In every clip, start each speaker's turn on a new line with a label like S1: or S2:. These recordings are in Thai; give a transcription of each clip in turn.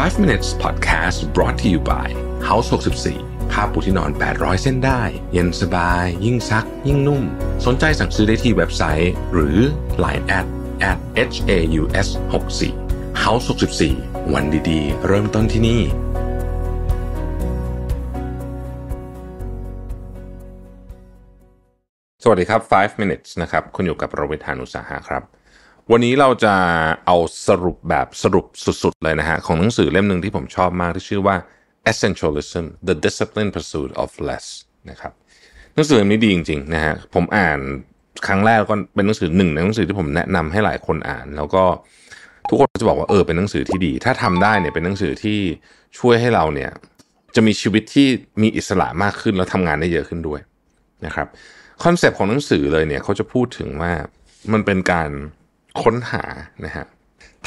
S1: 5 minutes podcast brought to you by House 64ผ้าปูที่นอน 800 เส้นได้ เย็นสบาย ยิ่ง ซัก ยิ่งนุ่ม สนใจสั่งซื้อได้ที่เว็บไซต์ หรือ line at at h a u s 6 4 House 64 วันดี ๆ เริ่มต้นที่นี่ สวัสดีครับ 5 minutes นะครับ คุณอยู่กับโรเบิร์ตานุสาหะ ครับวันนี้เราจะเอาสรุปแบบสรุปสุดๆเลยนะฮะ ของหนังสือเล่มหนึ่งที่ผมชอบมากที่ชื่อว่า Essentialism: The d i s c i p l i n e Pursuit of Less นะครับหนังสือเล่มนี้ดีจริงๆนะฮะ ผมอ่านครั้งแรกก็เป็นหนังสือหนึ่งในหนังสือที่ผมแนะนำให้หลายคนอ่าน แล้วก็ทุกคนจะบอกว่าเออเป็นหนังสือที่ดี ถ้าทำได้เนี่ยเป็นหนังสือที่ช่วยให้เราเนี่ย จะมีชีวิตที่มีอิสระมากขึ้นแล้วทำางานได้เยอะขึ้นด้วยนะครับคอนเซปต์ของหนังสือเลยเนี่ยเขาจะพูดถึงว่ามันเป็นการค้นหานะฮะ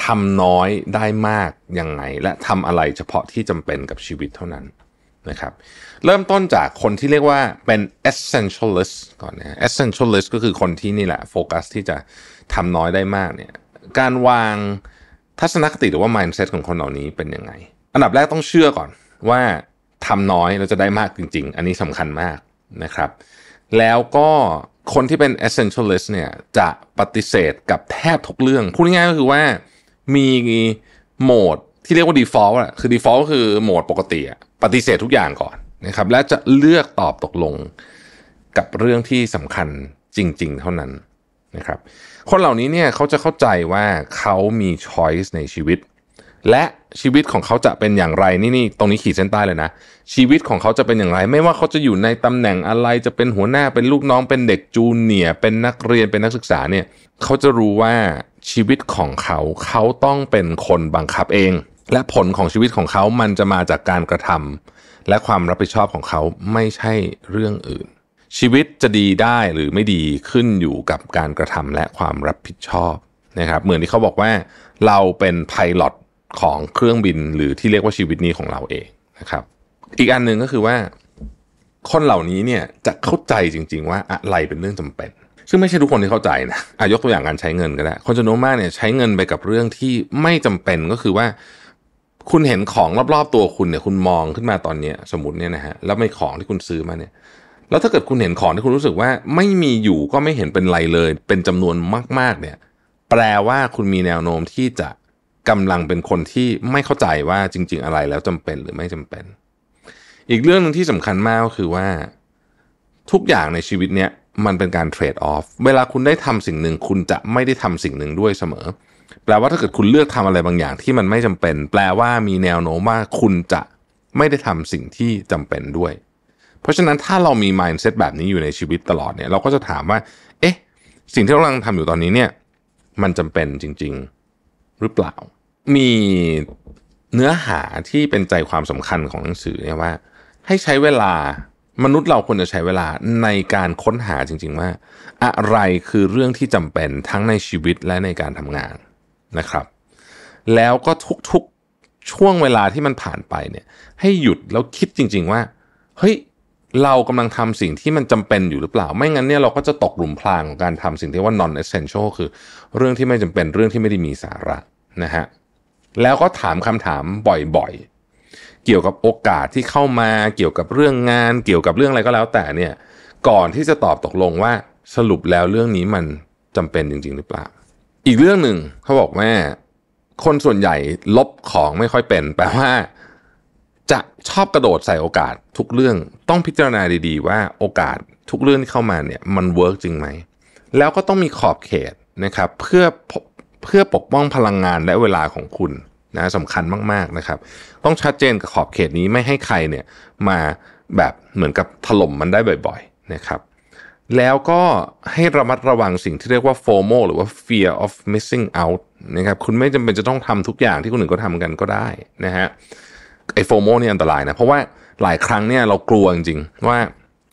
S1: ทำน้อยได้มากยังไง และทำอะไรเฉพาะที่จำเป็นกับชีวิตเท่านั้นนะครับ เริ่มต้นจากคนที่เรียกว่าเป็น essentialist ก่อนนะ essentialist ก็คือคนที่นี่แหละ โฟกัสที่จะทำน้อยได้มากเนี่ย การวางทัศนคติหรือว่า mindset ของคนเหล่านี้เป็นยังไง อันดับแรกต้องเชื่อก่อนว่าทำน้อยเราจะได้มากจริง ๆ อันนี้สำคัญมากนะครับ แล้วก็คนที่เป็น essentialist เนี่ยจะปฏิเสธกับแทบทุกเรื่อง พูดง่ายก็คือว่ามีโหมดที่เรียกว่า default อะคือ default คือโหมดปกติอะปฏิเสธทุกอย่างก่อนนะครับ และจะเลือกตอบตกลงกับเรื่องที่สำคัญจริงๆเท่านั้นนะครับ คนเหล่านี้เนี่ยเขาจะเข้าใจว่าเขามี choice ในชีวิตและชีวิตของเขาจะเป็นอย่างไรนี่นี่ตรงนี้ขีดเส้นใต้เลยนะชีวิตของเขาจะเป็นอย่างไร ไม่ว่าเขาจะอยู่ในตำแหน่งอะไร จะเป็นหัวหน้าเป็นลูกน้องเป็นเด็กจูเนียร์เป็นนักเรียนเป็นนักศึกษาเนี่ยเขาจะรู้ว่าชีวิตของเขาเขาต้องเป็นคนบังคับเอง และผลของชีวิตของเขามันจะมาจากการกระทำ และความรับผิดชอบของเขาไม่ใช่เรื่องอื่น ชีวิตจะดีได้หรือไม่ดีขึ้นอยู่กับการกระทำและความรับผิดชอบนะครับเหมือนที่เขาบอกว่าเราเป็นไพลอตของเครื่องบินหรือที่เรียกว่าชีวิตนี้ของเราเองนะครับ อีกอันหนึ่งก็คือว่า คนเหล่านี้เนี่ยจะเข้าใจจริงๆว่าอะไรเป็นเรื่องจำเป็น ซึ่งไม่ใช่ทุกคนที่เข้าใจนะอายกตัวอย่างการใช้เงินก็ได้คนจำนวนมากเนี่ยใช้เงินไปกับเรื่องที่ไม่จำเป็นก็คือว่า คุณเห็นของรอบๆตัวคุณเนี่ยคุณมองขึ้นมาตอนเนี้ยสมมติเนี่ยนะฮะ แล้วไม่ของที่คุณซื้อมาเนี่ย แล้วถ้าเกิดคุณเห็นของที่คุณรู้สึกว่าไม่มีอยู่ก็ไม่เห็นเป็นไรเลย เป็นจำนวนมากๆ เนี่ยแปลว่าคุณมีแนวโน้มที่จะกำลังเป็นคนที่ไม่เข้าใจว่าจริงๆอะไรแล้วจำเป็นหรือไม่จำเป็น อีกเรื่องนึงที่สำคัญมากก็คือว่า ทุกอย่างในชีวิตเนี้ยมันเป็นการเทรดออฟเวลาคุณได้ทำสิ่งหนึ่งคุณจะไม่ได้ทำสิ่งหนึ่งด้วยเสมอ แปลว่าถ้าเกิดคุณเลือกทำอะไรบางอย่างที่มันไม่จำเป็น แปลว่ามีแนวโน้มว่าคุณจะไม่ได้ทำสิ่งที่จำเป็นด้วย เพราะฉะนั้นถ้าเรามี mindset แบบนี้อยู่ในชีวิตตลอดเนี่ยเราก็จะถามว่า เอ๊ะ สิ่งที่เรากำลังทำอยู่ตอนนี้เนี่ยมันจำเป็นจริง ๆหรือเปล่า มีเนื้อหาที่เป็นใจความสำคัญของหนังสือเนี่ยว่า ให้ใช้เวลามนุษย์เราควรจะใช้เวลาในการค้นหาจริงๆว่า อะไรคือเรื่องที่จำเป็นทั้งในชีวิตและในการทำงานนะครับ แล้วก็ทุกๆช่วงเวลาที่มันผ่านไปเนี่ยให้หยุดแล้วคิดจริงๆว่า เฮ้ยเรากำลังทำสิ่งที่มันจำเป็นอยู่หรือเปล่า ไม่งั้นเนี่ยเราก็จะตกหลุมพรางของการทำสิ่งที่ว่า non essential คือเรื่องที่ไม่จำเป็นเรื่องที่ไม่ได้มีสาระนะฮะแล้วก็ถามคำถามบ่อยๆ เกี่ยวกับโอกาสที่เข้ามาเกี่ยวกับเรื่องงานเกี่ยวกับเรื่องอะไรก็แล้ว แต่เนี่ยก่อนที่จะตอบตกลงว่า สรุปแล้วเรื่องนี้มันจำเป็นจริงๆหรือเปล่า อีกเรื่องหนึ่งเขาบอกว่า คนส่วนใหญ่ลบของไม่ค่อยเป็น แปลว่าจะชอบกระโดดใส่โอกาสทุกเรื่องต้องพิจารณาดีๆ ว่าโอกาสทุกเรื่องที่เข้ามาเนี่ยมันเวิร์กจริงไหมแล้วก็ต้องมีขอบเขตนะครับเพื่อเพื่อปกป้องพลังงานและเวลาของคุณนะสำคัญมากๆนะครับ ต้องชัดเจนกับขอบเขตนี้ไม่ให้ใครเนี่ยมาแบบเหมือนกับถล่มมันได้บ่อยๆ นะครับ แล้วก็ให้ระมัดระวังสิ่งที่เรียกว่า FOMO หรือว่า fear of missing out นะครับคุณไม่จำเป็นจะต้องทำทุกอย่างที่คนอื่นก็ทำกันก็ได้นะฮะไอโฟโมเนี่ยอันตรายนะเพราะว่าหลายครั้งเนี่ยเรากลัวจริงๆ ว่า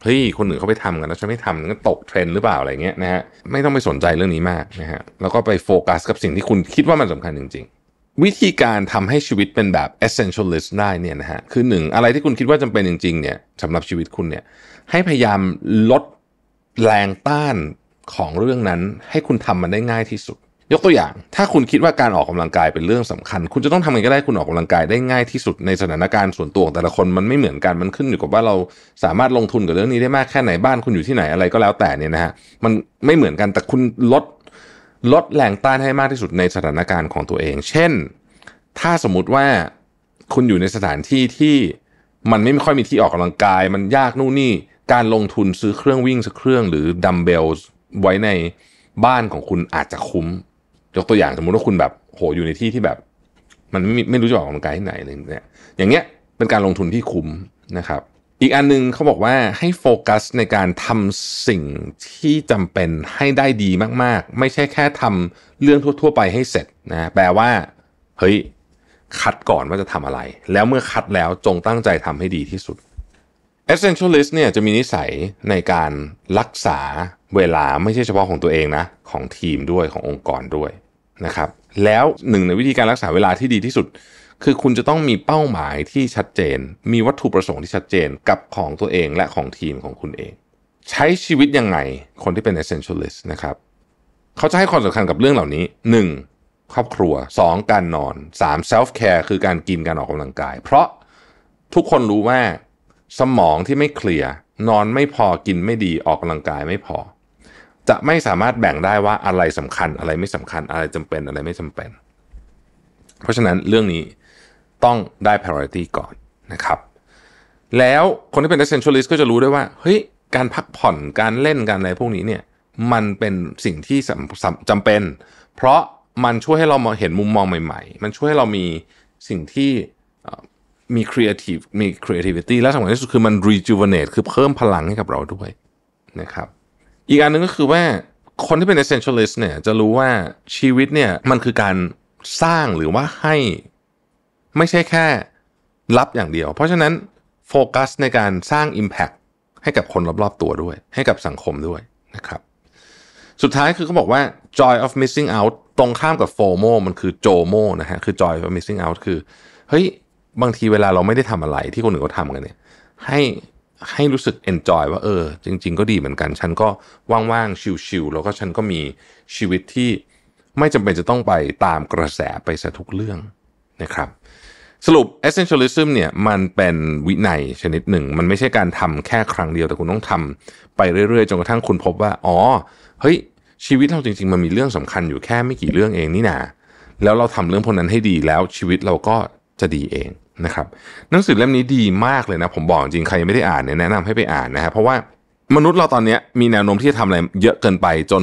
S1: เฮ้ยคนอื่นเขาไปทำกันแล้วฉันไม่ทำมก็ตกเทรนหรือเปล่าอะไรเงี้ยนะฮะไม่ต้องไปสนใจเรื่องนี้มากนะฮะแล้วก็ไปโฟกัสกับสิ่งที่คุณคิดว่ามันสำคัญจริง ๆ วิธีการทำให้ชีวิตเป็นแบบ essentialist ได้เนี่ยนะฮะคือหนึ่ง อะไรที่คุณคิดว่าจำเป็นจริงๆเนี่ยสำหรับชีวิตคุณเนี่ยให้พยายามลดแรงต้านของเรื่องนั้นให้คุณทำมันได้ง่ายที่สุดยกตัวอย่างถ้าคุณคิดว่าการออกกำลังกายเป็นเรื่องสำคัญ คุณจะต้องทำยังไงก็ได้คุณออกกำลังกายได้ง่ายที่สุดในสถานการณ์ส่วนตัวของแต่ละคนมันไม่เหมือนกันมันขึ้นอยู่กับว่าเราสามารถลงทุนกับเรื่องนี้ได้มากแค่ไหนบ้านคุณอยู่ที่ไหนอะไรก็แล้วแต่เนี่ยนะฮะมันไม่เหมือนกันแต่คุณลดลดแรงต้านให้มากที่สุดในสถานการณ์ของตัวเอง เช่น ถ้าสมมุติว่าคุณอยู่ในสถานที่ที่มันไม่ค่อยมีที่ออกกำลังกาย มันยากนู่นนี่การลงทุนซื้อเครื่องวิ่งสักเครื่องหรือดัมเบลไว้ในบ้านของคุณอาจจะคุ้มยกตัวอย่างสมมุติว่าคุณแบบโหอยู่ในที่ที่แบบมันไม่ไม่รู้จะออกกำลังกายที่ไหนเลยเนี่ยอย่างเงี้ยเป็นการลงทุนที่คุ้มนะครับ อีกอันนึงเขาบอกว่าให้โฟกัสในการทำสิ่งที่จำเป็นให้ได้ดีมากๆ ไม่ใช่แค่ทำเรื่องทั่วๆไปให้เสร็จนะแปลว่า เฮ้ยคัดก่อนว่าจะทำอะไร แล้วเมื่อคัดแล้วจงตั้งใจทำให้ดีที่สุด Essentialist เนี่ยจะมีนิสัยในการรักษาเวลาไม่ใช่เฉพาะของตัวเองนะ ของทีมด้วยขององค์กรด้วยนะครับแล้วหนึ่งในวิธีการรักษาเวลาที่ดีที่สุด คือคุณจะต้องมีเป้าหมายที่ชัดเจน มีวัตถุประสงค์ที่ชัดเจนกับของตัวเองและของทีมของคุณเอง ใช้ชีวิตยังไงคนที่เป็น essentialist นะครับเขาจะให้ความสำคัญกับเรื่องเหล่านี้ 1. ครอบครัว 2. การนอน 3. self care คือการกินการออกกำลังกาย เพราะทุกคนรู้ว่าสมองที่ไม่เคลียร์นอนไม่พอกินไม่ดีออกกำลังกายไม่พอจะไม่สามารถแบ่งได้ว่าอะไรสำคัญอะไรไม่สำคัญอะไรจำเป็นอะไรไม่จำเป็น เพราะฉะนั้นเรื่องนี้ต้องได้ priority ก่อนนะครับ แล้วคนที่เป็น essentialist ก็จะรู้ด้วยว่าเฮ้ยการพักผ่อนการเล่นการอะไรพวกนี้เนี่ยมันเป็นสิ่งที่จำเป็น เพราะมันช่วยให้เรามาเห็นมุมมองใหม่ ๆ มันช่วยให้เรามีสิ่งที่มี creative มี creativity และสำคัญที่สุดคือมัน rejuvenate คือเพิ่มพลังให้กับเราด้วยนะครับอีกอันนึ่งก็คือว่าคนที่เป็น essentialist เนี่ยจะรู้ว่าชีวิตเนี่ยมันคือการสร้างหรือว่าให้ไม่ใช่แค่รับอย่างเดียว เพราะฉะนั้นโฟกัสในการสร้าง Impact ให้กับคนรอบๆตัวด้วยให้กับสังคมด้วยนะครับ สุดท้ายคือเขาบอกว่า joy of missing out ตรงข้ามกับ FOMO มันคือ JOMO นะฮะ คือ joy of missing out คือ เฮ้ย บางทีเวลาเราไม่ได้ทำอะไรที่คนอื่นเขาทำกันเนี่ย ให้ให้รู้สึก enjoy ว่าเออ จริง ๆ ก็ดีเหมือนกัน ฉันก็ว่าง ๆ ชิลๆแล้วก็ฉันก็มีชีวิตที่ไม่จำเป็นจะต้องไปตามกระแสไปซะทุกเรื่องนะครับ สรุป essentialism เนี่ยมันเป็นวินัยชนิดหนึ่ง มันไม่ใช่การทำแค่ครั้งเดียวแต่คุณต้องทำไปเรื่อยๆ จนกระทั่งคุณพบว่า อ๋อเฮ้ยชีวิตเราจริง ๆ มันมีเรื่องสำคัญอยู่แค่ไม่กี่เรื่องเองนี่นาแล้วเราทำเรื่องพวกนั้นให้ดีแล้วชีวิตเราก็จะดีเองนะครับหนังสือเล่มนี้ดีมากเลยนะ ผมบอกจริงใครยังไม่ได้อ่านเนี่ยแนะนำให้ไปอ่านนะครับเพราะว่ามนุษย์เราตอนนี้มีแนวโน้มที่จะทำอะไรเยอะเกินไปจน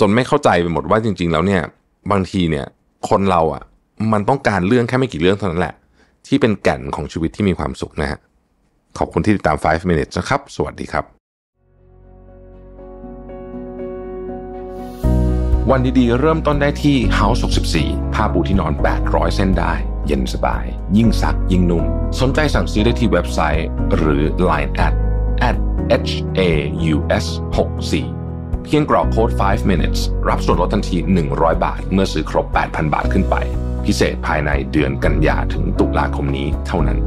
S1: จนไม่เข้าใจไปหมดว่าจริงๆแล้วเนี่ยบางทีเนี่ยคนเราอะ่ะมันต้องการเรื่องแค่ไม่กี่เรื่องเท่านั้นแหละ ที่เป็นแก่นของชีวิตที่มีความสุขนะฮะขอบคุณที่ติดตาม 5 minutes นะครับ สวัสดีครับ วันดีๆ เริ่มต้นได้ที่ House 64ผ้าปูที่นอน 800 เส้นได้เย็นสบาย ยิ่งซัก ยิ่งนุ่ม สนใจสั่งซื้อได้ที่เว็บไซต์ หรือ Line at at h a u s 6 4เพียงกรอกโค้ด5 minutes รับส่วนลดทันที 100 บาท เมื่อซื้อครบ 8,000 บาทขึ้นไป พิเศษภายในเดือนกันยาถึงตุลาคมนี้เท่านั้น